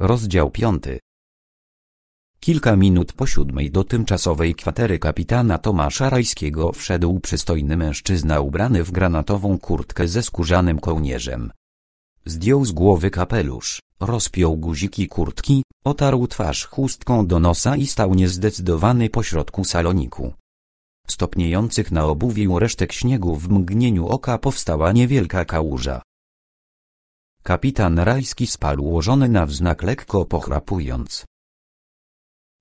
Rozdział piąty Kilka minut po siódmej do tymczasowej kwatery kapitana Tomasza Rajskiego wszedł przystojny mężczyzna ubrany w granatową kurtkę ze skórzanym kołnierzem. Zdjął z głowy kapelusz, rozpiął guziki kurtki, otarł twarz chustką do nosa i stał niezdecydowany pośrodku saloniku. Stopniejących na obuwiu resztek śniegu w mgnieniu oka powstała niewielka kałuża. Kapitan Rajski spał ułożony na wznak lekko pochrapując.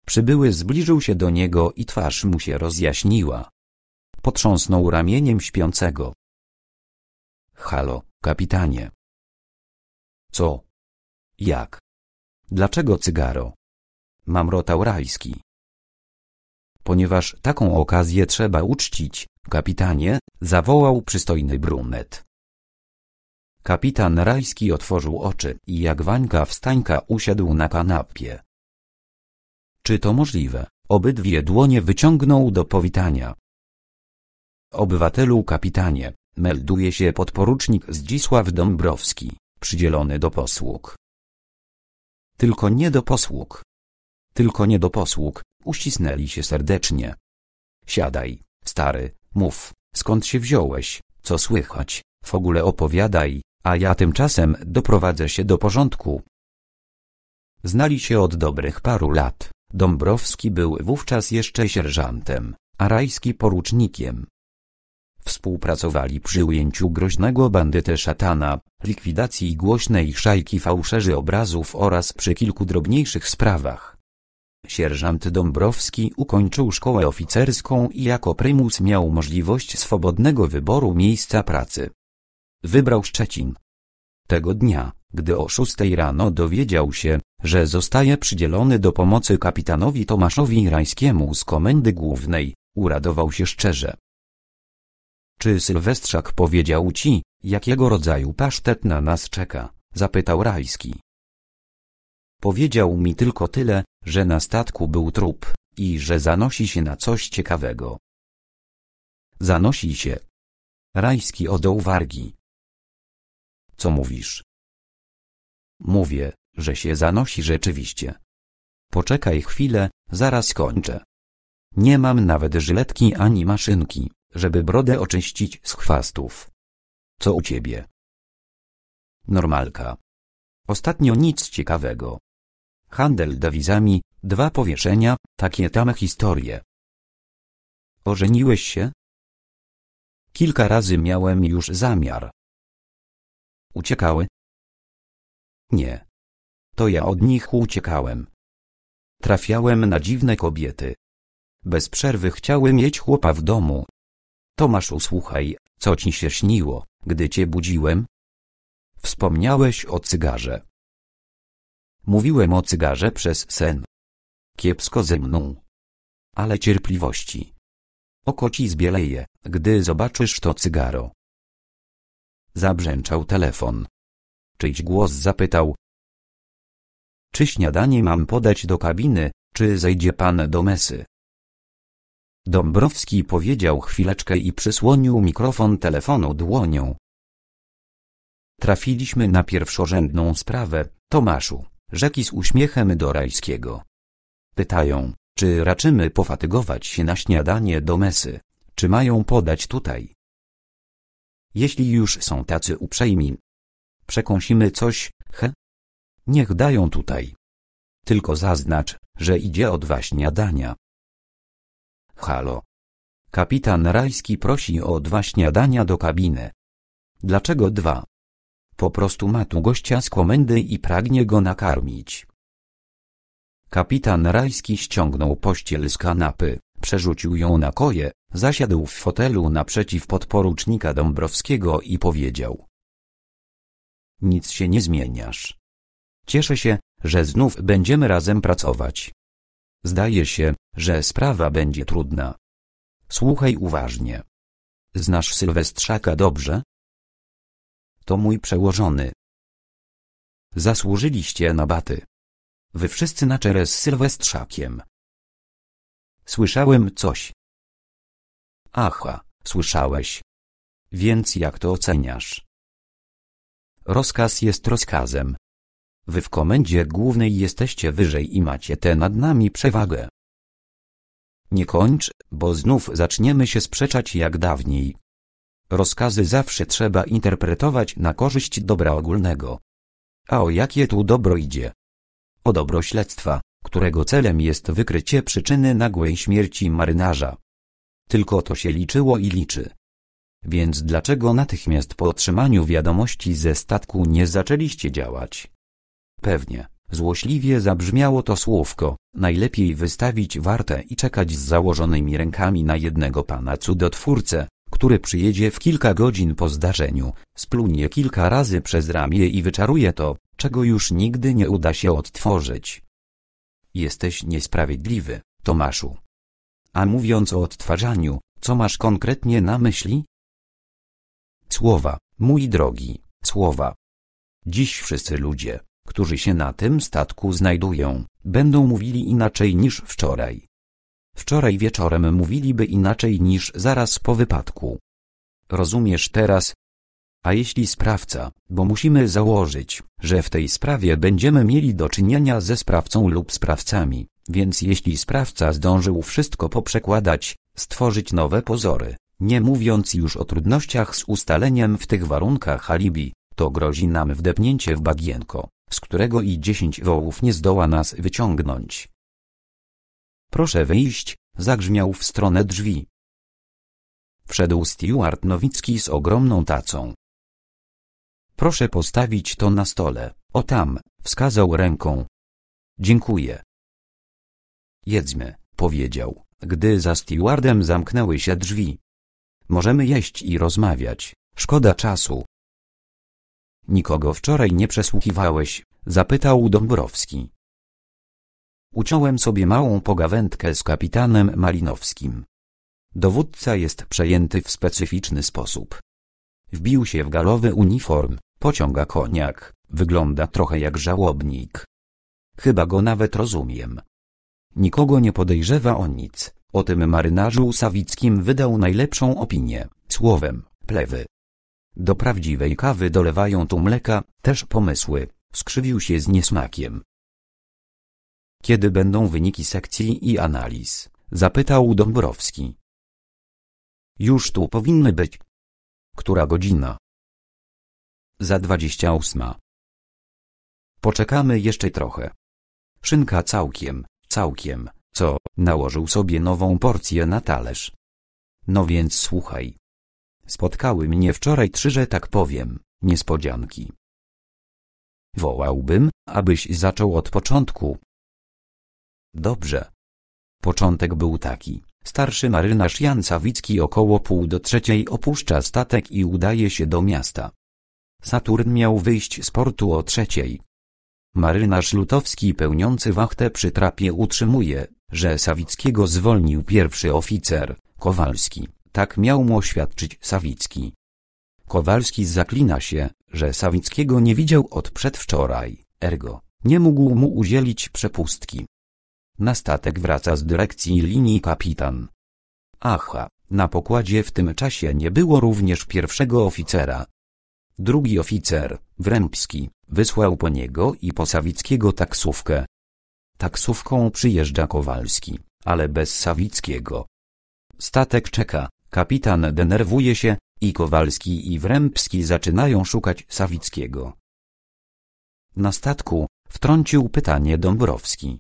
Przybyły zbliżył się do niego i twarz mu się rozjaśniła. Potrząsnął ramieniem śpiącego. Halo, kapitanie. Co? Jak? Dlaczego cygaro? Mamrotał Rajski. Ponieważ taką okazję trzeba uczcić, kapitanie, zawołał przystojny brunet. Kapitan Rajski otworzył oczy i jak Wańka wstańka usiadł na kanapie. Czy to możliwe? Obydwie dłonie wyciągnął do powitania. Obywatelu kapitanie, melduje się podporucznik Zdzisław Dąbrowski, przydzielony do posług. Tylko nie do posług. Tylko nie do posług, uścisnęli się serdecznie. Siadaj, stary, mów, skąd się wziąłeś, co słychać, w ogóle opowiadaj, a ja tymczasem doprowadzę się do porządku. Znali się od dobrych paru lat. Dąbrowski był wówczas jeszcze sierżantem, a Rajski porucznikiem. Współpracowali przy ujęciu groźnego bandyty szatana, likwidacji głośnej szajki fałszerzy obrazów oraz przy kilku drobniejszych sprawach. Sierżant Dąbrowski ukończył szkołę oficerską i jako prymus miał możliwość swobodnego wyboru miejsca pracy wybrał Szczecin. Tego dnia, gdy o szóstej rano dowiedział się, że zostaje przydzielony do pomocy kapitanowi Tomaszowi Rajskiemu z Komendy Głównej, uradował się szczerze. Czy Sylwestrzak powiedział ci, jakiego rodzaju pasztet na nas czeka? zapytał Rajski. Powiedział mi tylko tyle, że na statku był trup i że zanosi się na coś ciekawego. Zanosi się. Rajski odął wargi co mówisz. Mówię, że się zanosi rzeczywiście. Poczekaj chwilę, zaraz kończę. Nie mam nawet żyletki ani maszynki, żeby brodę oczyścić z chwastów. Co u ciebie? Normalka. Ostatnio nic ciekawego. Handel dawizami, dwa powieszenia, takie tame historie. Ożeniłeś się? Kilka razy miałem już zamiar, Uciekały? Nie. To ja od nich uciekałem. Trafiałem na dziwne kobiety. Bez przerwy chciały mieć chłopa w domu. Tomasz usłuchaj, co ci się śniło, gdy cię budziłem? Wspomniałeś o cygarze. Mówiłem o cygarze przez sen. Kiepsko ze mną. Ale cierpliwości. Oko ci zbieleje, gdy zobaczysz to cygaro. Zabrzęczał telefon. Czyjś głos zapytał. Czy śniadanie mam podać do kabiny, czy zejdzie pan do mesy? Dąbrowski powiedział chwileczkę i przysłonił mikrofon telefonu dłonią. Trafiliśmy na pierwszorzędną sprawę, Tomaszu, rzeki z uśmiechem do Rajskiego. Pytają, czy raczymy pofatygować się na śniadanie do mesy, czy mają podać tutaj jeśli już są tacy uprzejmi. Przekąsimy coś, he? Niech dają tutaj. Tylko zaznacz, że idzie od dwa śniadania. Halo. Kapitan Rajski prosi o dwa śniadania do kabiny. Dlaczego dwa? Po prostu ma tu gościa z komendy i pragnie go nakarmić. Kapitan Rajski ściągnął pościel z kanapy, przerzucił ją na koje, Zasiadł w fotelu naprzeciw podporucznika Dąbrowskiego i powiedział. Nic się nie zmieniasz. Cieszę się, że znów będziemy razem pracować. Zdaje się, że sprawa będzie trudna. Słuchaj uważnie. Znasz Sylwestrzaka dobrze? To mój przełożony. Zasłużyliście na baty. Wy wszyscy na czele z Sylwestrzakiem. Słyszałem coś, Aha, słyszałeś. Więc jak to oceniasz? Rozkaz jest rozkazem. Wy w komendzie głównej jesteście wyżej i macie tę nad nami przewagę. Nie kończ, bo znów zaczniemy się sprzeczać jak dawniej. Rozkazy zawsze trzeba interpretować na korzyść dobra ogólnego. A o jakie tu dobro idzie? O dobro śledztwa, którego celem jest wykrycie przyczyny nagłej śmierci marynarza. Tylko to się liczyło i liczy. Więc dlaczego natychmiast po otrzymaniu wiadomości ze statku nie zaczęliście działać? Pewnie, złośliwie zabrzmiało to słówko, najlepiej wystawić wartę i czekać z założonymi rękami na jednego pana cudotwórcę, który przyjedzie w kilka godzin po zdarzeniu, splunie kilka razy przez ramię i wyczaruje to, czego już nigdy nie uda się odtworzyć. Jesteś niesprawiedliwy, Tomaszu. A mówiąc o odtwarzaniu, co masz konkretnie na myśli? Słowa, mój drogi, słowa. Dziś wszyscy ludzie, którzy się na tym statku znajdują, będą mówili inaczej niż wczoraj. Wczoraj wieczorem mówiliby inaczej niż zaraz po wypadku. Rozumiesz teraz? A jeśli sprawca, bo musimy założyć, że w tej sprawie będziemy mieli do czynienia ze sprawcą lub sprawcami, więc jeśli sprawca zdążył wszystko poprzekładać, stworzyć nowe pozory, nie mówiąc już o trudnościach z ustaleniem w tych warunkach alibi, to grozi nam wdepnięcie w bagienko, z którego i dziesięć wołów nie zdoła nas wyciągnąć. Proszę wyjść, zagrzmiał w stronę drzwi. Wszedł Stuart Nowicki z ogromną tacą. Proszę postawić to na stole, o tam, wskazał ręką. Dziękuję. Jedzmy, powiedział, gdy za stewardem zamknęły się drzwi. Możemy jeść i rozmawiać, szkoda czasu. Nikogo wczoraj nie przesłuchiwałeś, zapytał Dąbrowski. Uciąłem sobie małą pogawędkę z kapitanem Malinowskim. Dowódca jest przejęty w specyficzny sposób. Wbił się w galowy uniform, pociąga koniak, wygląda trochę jak żałobnik. Chyba go nawet rozumiem, Nikogo nie podejrzewa o nic. O tym marynarzu Sawickim wydał najlepszą opinię, słowem, plewy. Do prawdziwej kawy dolewają tu mleka, też pomysły, skrzywił się z niesmakiem. Kiedy będą wyniki sekcji i analiz? Zapytał Dąbrowski. Już tu powinny być. Która godzina? Za dwadzieścia ósma. Poczekamy jeszcze trochę. Szynka całkiem całkiem, co, nałożył sobie nową porcję na talerz. No więc słuchaj. Spotkały mnie wczoraj trzy, że tak powiem, niespodzianki. Wołałbym, abyś zaczął od początku. Dobrze. Początek był taki. Starszy marynarz Jan Sawicki około pół do trzeciej opuszcza statek i udaje się do miasta. Saturn miał wyjść z portu o trzeciej. Marynarz Lutowski pełniący wachtę przy trapie utrzymuje, że Sawickiego zwolnił pierwszy oficer, Kowalski. Tak miał mu oświadczyć Sawicki. Kowalski zaklina się, że Sawickiego nie widział od przedwczoraj, ergo, nie mógł mu udzielić przepustki. Na statek wraca z dyrekcji linii kapitan. Aha, na pokładzie w tym czasie nie było również pierwszego oficera, Drugi oficer, Wrębski, wysłał po niego i po Sawickiego taksówkę. Taksówką przyjeżdża Kowalski, ale bez Sawickiego. Statek czeka, kapitan denerwuje się, i Kowalski i Wrębski zaczynają szukać Sawickiego. Na statku wtrącił pytanie Dąbrowski.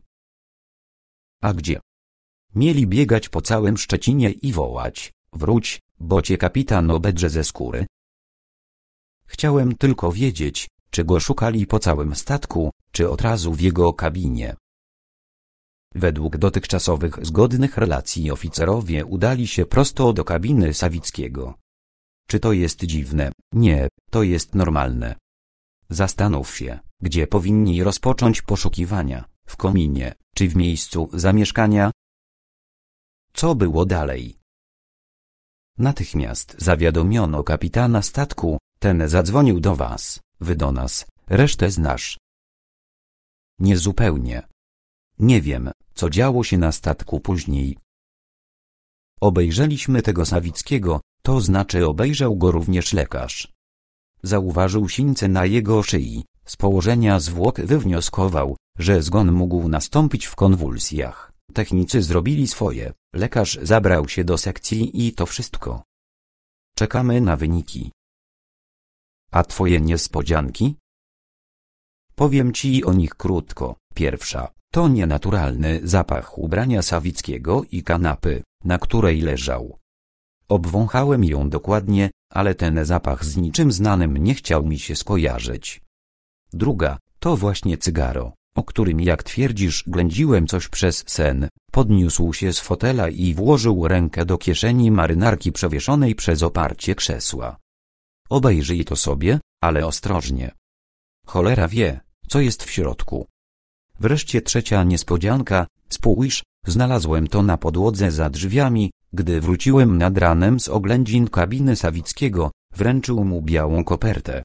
A gdzie? Mieli biegać po całym Szczecinie i wołać, wróć, bo cię kapitan obedrze ze skóry, Chciałem tylko wiedzieć, czy go szukali po całym statku, czy od razu w jego kabinie. Według dotychczasowych zgodnych relacji oficerowie udali się prosto do kabiny Sawickiego. Czy to jest dziwne? Nie, to jest normalne. Zastanów się, gdzie powinni rozpocząć poszukiwania, w kominie, czy w miejscu zamieszkania? Co było dalej? Natychmiast zawiadomiono kapitana statku, ten zadzwonił do was, wy do nas, resztę znasz. Niezupełnie. Nie wiem, co działo się na statku później. Obejrzeliśmy tego Sawickiego, to znaczy obejrzał go również lekarz. Zauważył sińce na jego szyi, z położenia zwłok wywnioskował, że zgon mógł nastąpić w konwulsjach. Technicy zrobili swoje, lekarz zabrał się do sekcji i to wszystko. Czekamy na wyniki. A twoje niespodzianki? Powiem ci o nich krótko. Pierwsza, to nienaturalny zapach ubrania Sawickiego i kanapy, na której leżał. Obwąchałem ją dokładnie, ale ten zapach z niczym znanym nie chciał mi się skojarzyć. Druga, to właśnie cygaro, o którym jak twierdzisz ględziłem coś przez sen, podniósł się z fotela i włożył rękę do kieszeni marynarki przewieszonej przez oparcie krzesła. Obejrzyj to sobie, ale ostrożnie. Cholera wie, co jest w środku. Wreszcie trzecia niespodzianka, spójrz, znalazłem to na podłodze za drzwiami, gdy wróciłem nad ranem z oględzin kabiny Sawickiego, wręczył mu białą kopertę.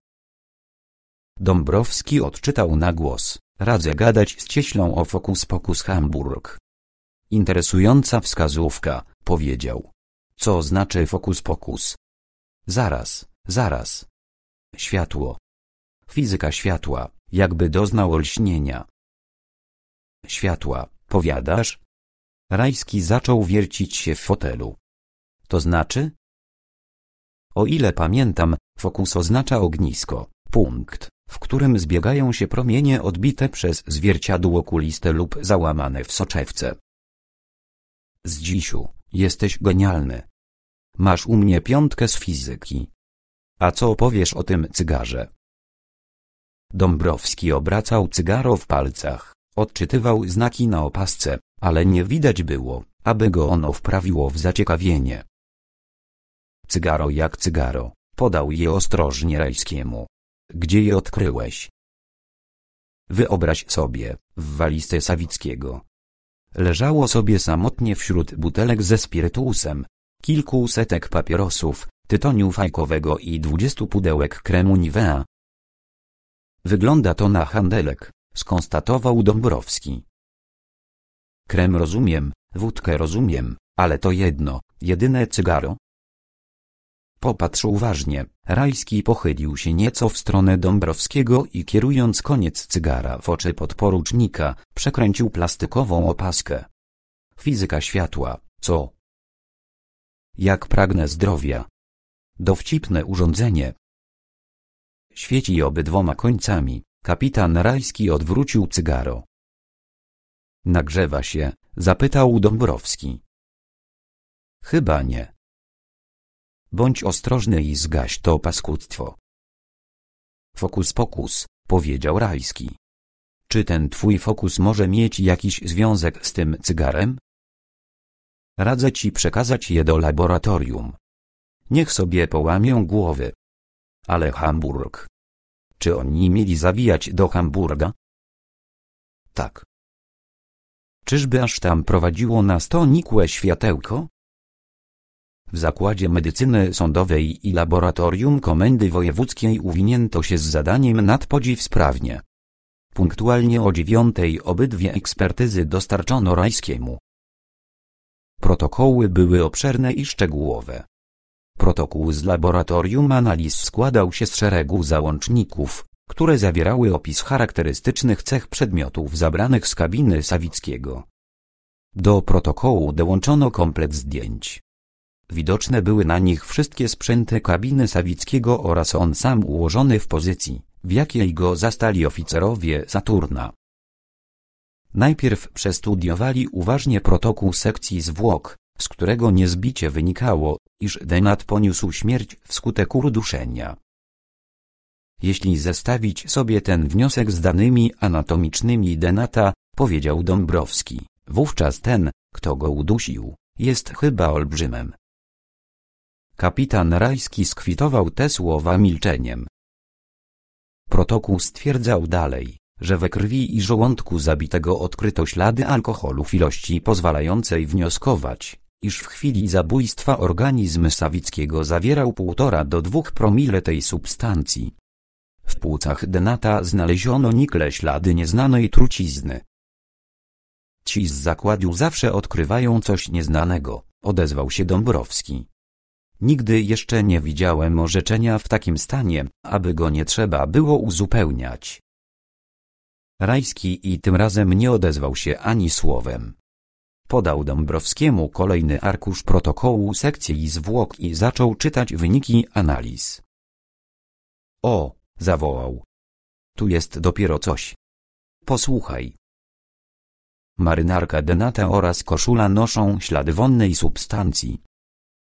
Dąbrowski odczytał na głos, radzę gadać z cieślą o fokus pokus Hamburg. Interesująca wskazówka, powiedział. Co znaczy fokus pokus? Zaraz, zaraz. Światło. Fizyka światła, jakby doznał olśnienia. Światła, powiadasz? Rajski zaczął wiercić się w fotelu. To znaczy? O ile pamiętam, fokus oznacza ognisko, punkt, w którym zbiegają się promienie odbite przez zwierciadło kuliste lub załamane w soczewce. Z jesteś genialny. Masz u mnie piątkę z fizyki. A co powiesz o tym cygarze? Dąbrowski obracał cygaro w palcach, odczytywał znaki na opasce, ale nie widać było, aby go ono wprawiło w zaciekawienie. Cygaro jak cygaro, podał je ostrożnie Rajskiemu. Gdzie je odkryłeś? Wyobraź sobie, w walizce Sawickiego. Leżało sobie samotnie wśród butelek ze spirytusem, kilku setek papierosów, tytoniu fajkowego i 20 pudełek kremu Nivea. Wygląda to na handelek, skonstatował Dąbrowski. Krem rozumiem, wódkę rozumiem, ale to jedno, jedyne cygaro. Popatrz uważnie, Rajski pochylił się nieco w stronę Dąbrowskiego i kierując koniec cygara w oczy podporucznika, przekręcił plastikową opaskę. Fizyka światła, co? Jak pragnę zdrowia, dowcipne urządzenie. Świeci obydwoma końcami. Kapitan Rajski odwrócił cygaro. Nagrzewa się, zapytał Dąbrowski. Chyba nie. Bądź ostrożny i zgaś to paskudztwo. Fokus pokus, powiedział Rajski. Czy ten twój fokus może mieć jakiś związek z tym cygarem? Radzę ci przekazać je do laboratorium. Niech sobie połamią głowy. Ale Hamburg. Czy oni mieli zawijać do Hamburga? Tak. Czyżby aż tam prowadziło nas to nikłe światełko? W zakładzie medycyny sądowej i laboratorium komendy wojewódzkiej uwinięto się z zadaniem nadpodziw sprawnie. Punktualnie o dziewiątej obydwie ekspertyzy dostarczono Rajskiemu. Protokoły były obszerne i szczegółowe. Protokół z laboratorium analiz składał się z szeregu załączników, które zawierały opis charakterystycznych cech przedmiotów zabranych z kabiny Sawickiego. Do protokołu dołączono komplet zdjęć. Widoczne były na nich wszystkie sprzęty kabiny Sawickiego oraz on sam ułożony w pozycji, w jakiej go zastali oficerowie Saturna. Najpierw przestudiowali uważnie protokół sekcji zwłok, z którego niezbicie wynikało, iż Denat poniósł śmierć wskutek uduszenia. Jeśli zestawić sobie ten wniosek z danymi anatomicznymi Denata, powiedział Dąbrowski, wówczas ten, kto go udusił, jest chyba olbrzymem. Kapitan Rajski skwitował te słowa milczeniem. Protokół stwierdzał dalej, że we krwi i żołądku zabitego odkryto ślady alkoholu w ilości pozwalającej wnioskować, iż w chwili zabójstwa organizm Sawickiego zawierał 1,5 do 2 promile tej substancji. W płucach Denata znaleziono nikle ślady nieznanej trucizny. Ci z zakładu zawsze odkrywają coś nieznanego, odezwał się Dąbrowski. Nigdy jeszcze nie widziałem orzeczenia w takim stanie, aby go nie trzeba było uzupełniać. Rajski i tym razem nie odezwał się ani słowem. Podał Dąbrowskiemu kolejny arkusz protokołu sekcji zwłok i zaczął czytać wyniki analiz. O, zawołał. Tu jest dopiero coś. Posłuchaj. Marynarka denata oraz koszula noszą ślady wonnej substancji.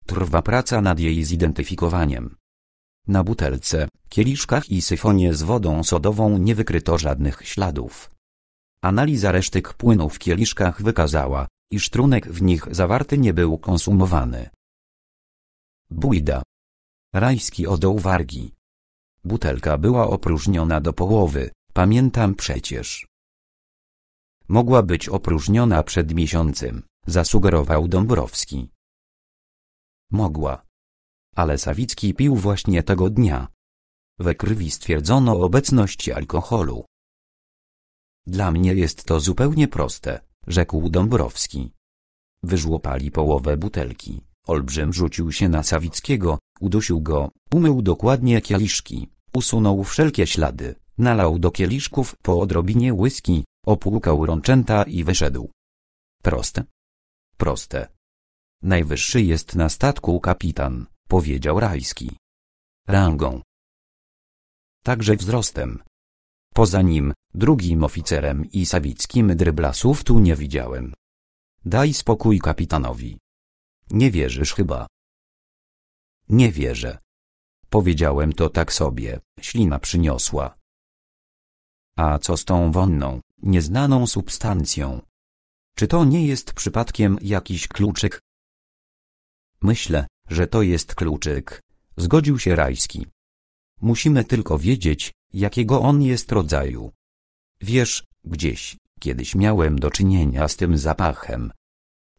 Trwa praca nad jej zidentyfikowaniem. Na butelce, kieliszkach i syfonie z wodą sodową nie wykryto żadnych śladów. Analiza resztek płynu w kieliszkach wykazała, i sztrunek w nich zawarty nie był konsumowany. Bujda. Rajski odoł wargi. Butelka była opróżniona do połowy, pamiętam przecież. Mogła być opróżniona przed miesiącem, zasugerował Dąbrowski. Mogła. Ale Sawicki pił właśnie tego dnia. We krwi stwierdzono obecność alkoholu. Dla mnie jest to zupełnie proste, rzekł Dąbrowski. Wyżłopali połowę butelki. Olbrzym rzucił się na Sawickiego, udusił go, umył dokładnie kieliszki, usunął wszelkie ślady, nalał do kieliszków po odrobinie łyski, opłukał rączęta i wyszedł. Proste? Proste. Najwyższy jest na statku kapitan, powiedział Rajski. Rangą. Także wzrostem. Poza nim, drugim oficerem i Sawickim dryblasów tu nie widziałem. Daj spokój kapitanowi. Nie wierzysz chyba. Nie wierzę. Powiedziałem to tak sobie, ślina przyniosła. A co z tą wonną, nieznaną substancją? Czy to nie jest przypadkiem jakiś kluczyk? Myślę, że to jest kluczyk, zgodził się Rajski. Musimy tylko wiedzieć, jakiego on jest rodzaju. Wiesz, gdzieś, kiedyś miałem do czynienia z tym zapachem.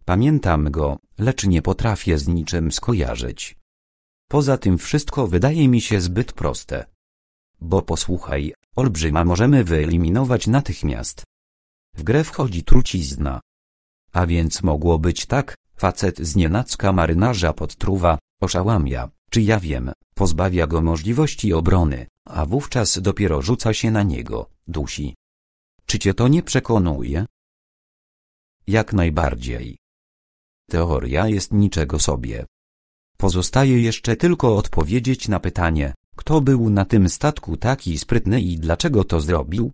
Pamiętam go, lecz nie potrafię z niczym skojarzyć. Poza tym wszystko wydaje mi się zbyt proste. Bo posłuchaj, olbrzyma możemy wyeliminować natychmiast. W grę wchodzi trucizna. A więc mogło być tak, facet z nienacka marynarza podtruwa, oszałamia, czy ja wiem, pozbawia go możliwości obrony, a wówczas dopiero rzuca się na niego, dusi. Czy cię to nie przekonuje? Jak najbardziej. Teoria jest niczego sobie. Pozostaje jeszcze tylko odpowiedzieć na pytanie, kto był na tym statku taki sprytny i dlaczego to zrobił?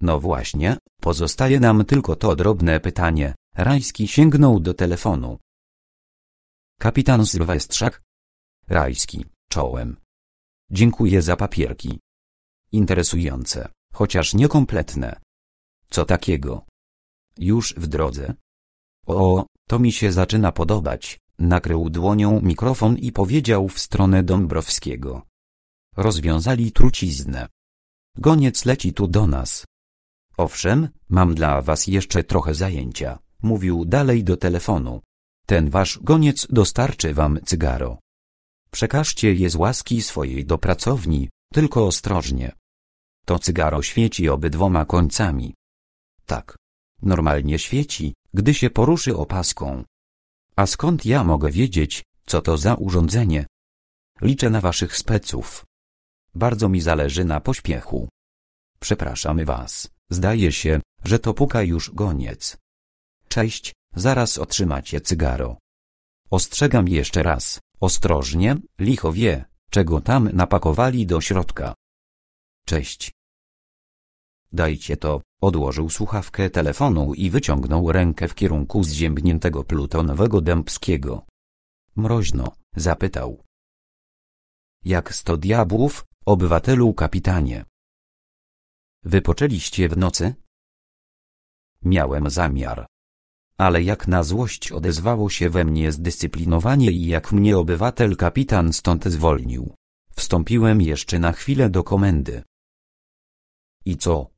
No właśnie, pozostaje nam tylko to drobne pytanie. Rajski sięgnął do telefonu. Kapitan Sylwestrzak, Rajski, czołem. Dziękuję za papierki. Interesujące, chociaż niekompletne. Co takiego? Już w drodze? O, to mi się zaczyna podobać, nakrył dłonią mikrofon i powiedział w stronę Dąbrowskiego. Rozwiązali truciznę. Goniec leci tu do nas. Owszem, mam dla was jeszcze trochę zajęcia, mówił dalej do telefonu. Ten wasz goniec dostarczy wam cygaro. Przekażcie je z łaski swojej do pracowni, tylko ostrożnie. To cygaro świeci obydwoma końcami. Tak. Normalnie świeci, gdy się poruszy opaską. A skąd ja mogę wiedzieć, co to za urządzenie? Liczę na waszych speców. Bardzo mi zależy na pośpiechu. Przepraszamy was, zdaje się, że to puka już goniec. Cześć, zaraz otrzymacie cygaro. Ostrzegam jeszcze raz, Ostrożnie, licho wie, czego tam napakowali do środka. Cześć. Dajcie to, odłożył słuchawkę telefonu i wyciągnął rękę w kierunku zziębniętego plutonowego dębskiego. Mroźno, zapytał. Jak sto diabłów, obywatelu kapitanie. Wypoczęliście w nocy? Miałem zamiar ale jak na złość odezwało się we mnie zdyscyplinowanie i jak mnie obywatel kapitan stąd zwolnił. Wstąpiłem jeszcze na chwilę do komendy. I co?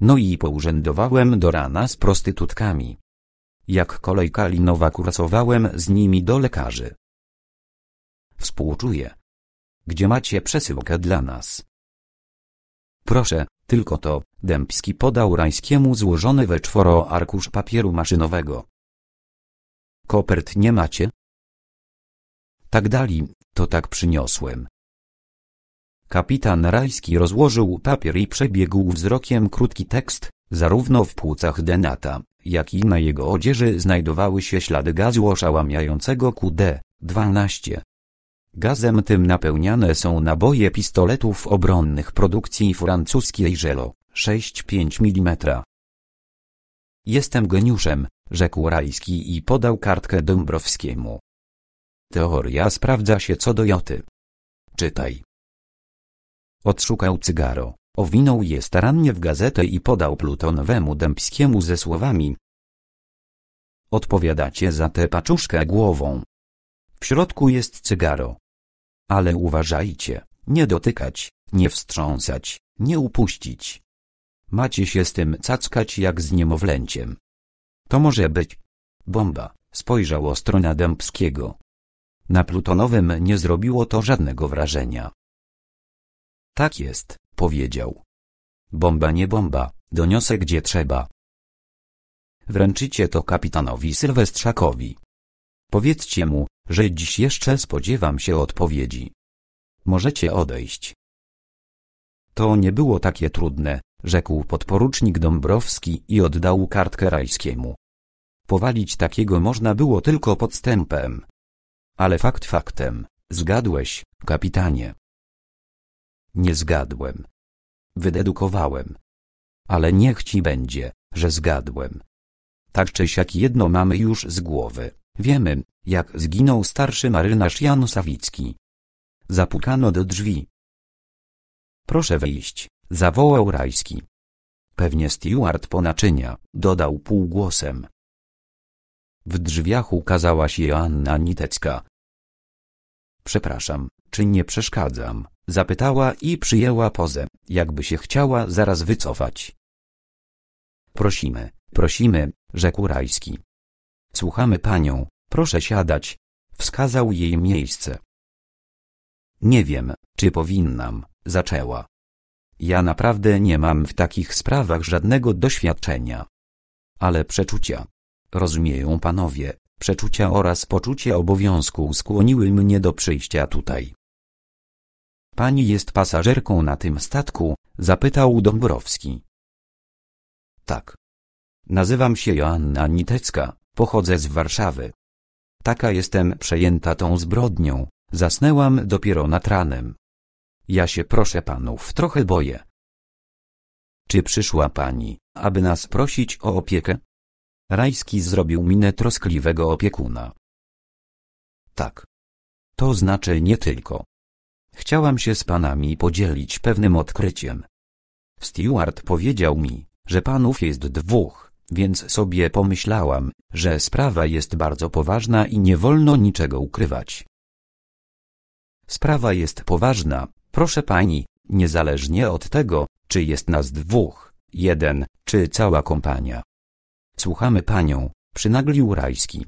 No i pourzędowałem do rana z prostytutkami. Jak kolejka linowa kursowałem z nimi do lekarzy. Współczuję. Gdzie macie przesyłkę dla nas? Proszę, tylko to, Dębski podał Rajskiemu złożony we czworo arkusz papieru maszynowego. Kopert nie macie? Tak dali, to tak przyniosłem. Kapitan Rajski rozłożył papier i przebiegł wzrokiem krótki tekst, zarówno w płucach Denata, jak i na jego odzieży znajdowały się ślady gazu oszałamiającego QD-12. Gazem tym napełniane są naboje pistoletów obronnych produkcji francuskiej Żelo, 6,5 mm. Jestem geniuszem, rzekł Rajski i podał kartkę Dąbrowskiemu. Teoria sprawdza się co do joty. Czytaj. Odszukał cygaro, owinął je starannie w gazetę i podał plutonowemu Dębskiemu ze słowami. Odpowiadacie za tę paczuszkę głową. W środku jest cygaro. Ale uważajcie, nie dotykać, nie wstrząsać, nie upuścić. Macie się z tym cackać jak z niemowlęciem. To może być bomba, spojrzał o stronę Dębskiego. Na Plutonowym nie zrobiło to żadnego wrażenia. Tak jest, powiedział. Bomba nie bomba, doniosę gdzie trzeba. Wręczycie to kapitanowi Sylwestrzakowi. Powiedzcie mu, że dziś jeszcze spodziewam się odpowiedzi. Możecie odejść. To nie było takie trudne, rzekł podporucznik Dąbrowski i oddał kartkę Rajskiemu. Powalić takiego można było tylko podstępem. Ale fakt faktem, zgadłeś, kapitanie. Nie zgadłem. Wydedukowałem. Ale niech ci będzie, że zgadłem. Tak czy siak jedno mamy już z głowy. Wiemy, jak zginął starszy marynarz Jan Sawicki. Zapukano do drzwi. Proszę wejść, zawołał Rajski. Pewnie Steward po naczynia, dodał półgłosem. W drzwiach ukazała się Joanna Nitecka. Przepraszam, czy nie przeszkadzam? Zapytała i przyjęła pozę, jakby się chciała zaraz wycofać. Prosimy, prosimy, rzekł Rajski. Słuchamy panią, Proszę siadać. Wskazał jej miejsce. Nie wiem, czy powinnam, zaczęła. Ja naprawdę nie mam w takich sprawach żadnego doświadczenia. Ale przeczucia. Rozumieją panowie, przeczucia oraz poczucie obowiązku skłoniły mnie do przyjścia tutaj. Pani jest pasażerką na tym statku? zapytał Dąbrowski. Tak. Nazywam się Joanna Nitecka, pochodzę z Warszawy. Taka jestem przejęta tą zbrodnią, zasnęłam dopiero nad ranem. Ja się proszę panów trochę boję. Czy przyszła pani, aby nas prosić o opiekę? Rajski zrobił minę troskliwego opiekuna. Tak. To znaczy nie tylko. Chciałam się z panami podzielić pewnym odkryciem. Stewart powiedział mi, że panów jest dwóch. Więc sobie pomyślałam, że sprawa jest bardzo poważna i nie wolno niczego ukrywać. Sprawa jest poważna, proszę pani, niezależnie od tego, czy jest nas dwóch, jeden, czy cała kompania. Słuchamy panią, przynaglił Rajski.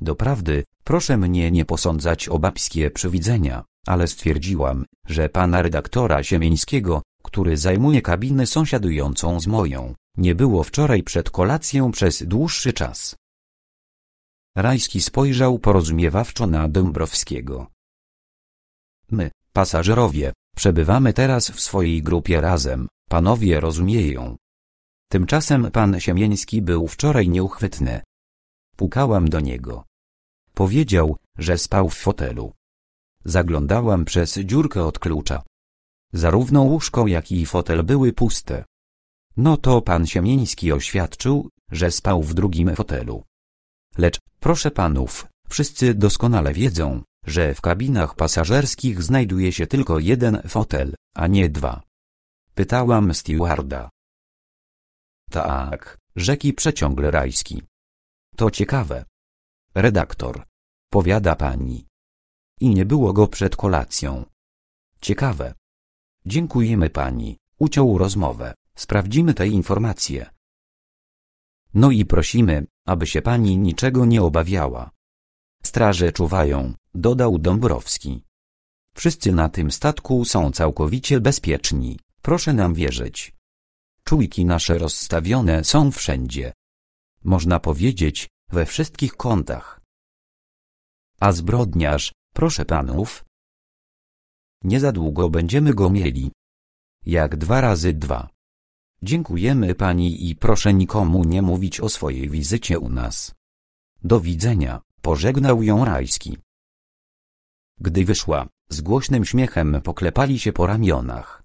Doprawdy, proszę mnie nie posądzać o babskie przewidzenia, ale stwierdziłam, że pana redaktora Siemieńskiego, który zajmuje kabinę sąsiadującą z moją, nie było wczoraj przed kolacją przez dłuższy czas. Rajski spojrzał porozumiewawczo na Dąbrowskiego. My, pasażerowie, przebywamy teraz w swojej grupie razem, panowie rozumieją. Tymczasem pan Siemieński był wczoraj nieuchwytny. Pukałam do niego. Powiedział, że spał w fotelu. Zaglądałam przez dziurkę od klucza. Zarówno łóżko jak i fotel były puste. No to pan Siemieński oświadczył, że spał w drugim fotelu. Lecz, proszę panów, wszyscy doskonale wiedzą, że w kabinach pasażerskich znajduje się tylko jeden fotel, a nie dwa. Pytałam stewarda. Tak, rzeki przeciągle rajski. To ciekawe. Redaktor. Powiada pani. I nie było go przed kolacją. Ciekawe. Dziękujemy pani, uciął rozmowę. Sprawdzimy te informacje. No i prosimy, aby się pani niczego nie obawiała. Straże czuwają, dodał Dąbrowski. Wszyscy na tym statku są całkowicie bezpieczni, proszę nam wierzyć. Czujki nasze rozstawione są wszędzie. Można powiedzieć, we wszystkich kątach. A zbrodniarz, proszę panów, nie za długo będziemy go mieli. Jak dwa razy dwa. Dziękujemy pani i proszę nikomu nie mówić o swojej wizycie u nas. Do widzenia, pożegnał ją Rajski. Gdy wyszła, z głośnym śmiechem poklepali się po ramionach.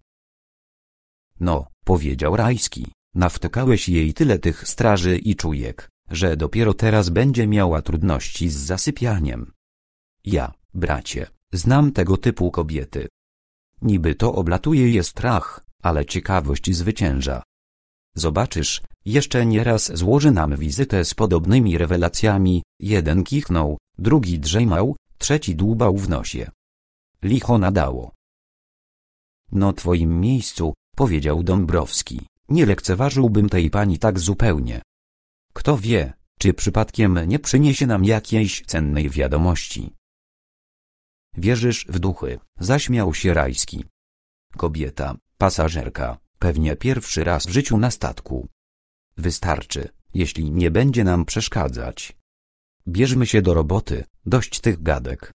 No, powiedział Rajski, nawtykałeś jej tyle tych straży i czujek, że dopiero teraz będzie miała trudności z zasypianiem. Ja, bracie, znam tego typu kobiety. Niby to oblatuje je strach, ale ciekawość zwycięża. Zobaczysz, jeszcze nieraz złoży nam wizytę z podobnymi rewelacjami, jeden kichnął, drugi drzemał, trzeci dłubał w nosie. Licho nadało. No twoim miejscu, powiedział Dąbrowski, nie lekceważyłbym tej pani tak zupełnie. Kto wie, czy przypadkiem nie przyniesie nam jakiejś cennej wiadomości. Wierzysz w duchy, zaśmiał się Rajski. Kobieta, Pasażerka, pewnie pierwszy raz w życiu na statku. Wystarczy, jeśli nie będzie nam przeszkadzać. Bierzmy się do roboty, dość tych gadek.